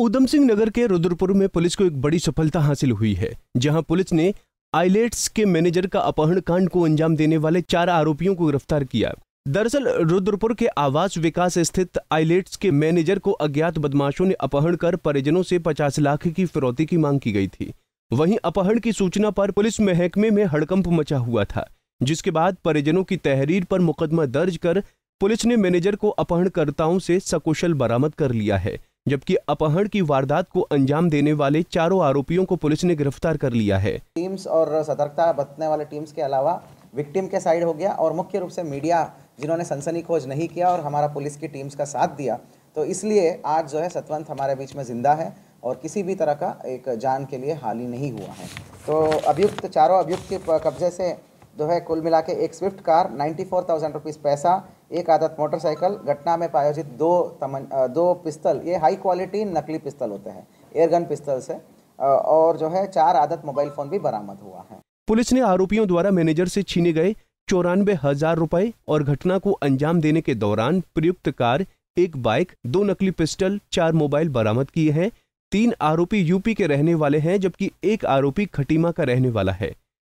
ऊधम सिंह नगर के रुद्रपुर में पुलिस को एक बड़ी सफलता हासिल हुई है जहां पुलिस ने आइलेट्स के मैनेजर का अपहरण कांड को अंजाम देने वाले चार आरोपियों को गिरफ्तार किया दरअसल रुद्रपुर के आवास विकास स्थित आइलेट्स के मैनेजर को अज्ञात बदमाशों ने अपहरण कर परिजनों से 50 लाख की फिरौती की मांग की गई थी वहीं अपहरण की सूचना पर पुलिस महकमे में हड़कंप मचा हुआ था जिसके बाद परिजनों की तहरीर पर मुकदमा दर्ज कर पुलिस ने मैनेजर को अपहरणकर्ताओं से सकुशल बरामद कर लिया है जबकि अपहरण की वारदात को अंजाम देने वाले चारों आरोपियों को पुलिस ने गिरफ्तार कर लिया है टीम्स और सतर्कता बरतने वाले टीम्स के अलावा विक्टिम के साइड हो गया और मुख्य रूप से मीडिया जिन्होंने सनसनी खोज नहीं किया और हमारा पुलिस की टीम्स का साथ दिया तो इसलिए आज जो है सतवंत हमारे बीच में जिंदा है और किसी भी तरह का एक जान के लिए ही नहीं हुआ है तो अभियुक्त चारों अभियुक्त के कब्जे से जो है कुल मिला के एक Swift car ninety four thousand rupees पैसा एक आदत मोटरसाइकिल घटना में प्रायोजित दो तमन दो पिस्तल ये हाई क्वालिटी नकली पिस्तल होते हैं एयरगन पिस्तल से और जो है चार आदत मोबाइल फ़ोन भी बरामद हुआ है पुलिस ने आरोपियों द्वारा मैनेजर से छीने गए चौरानवे हजार रुपए और घटना को अंजाम देने के दौरान प्रयुक्त कार एक बाइक दो नकली पिस्टल चार मोबाइल बरामद किए हैं तीन आरोपी यूपी के रहने वाले हैं जबकि एक आरोपी खटीमा का रहने वाला है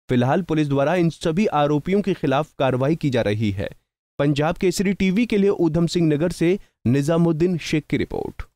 फिलहाल पुलिस द्वारा इन सभी आरोपियों के खिलाफ कार्रवाई की जा रही है पंजाब केसरी टीवी के लिए ऊधम सिंह नगर से निजामुद्दीन शेख की रिपोर्ट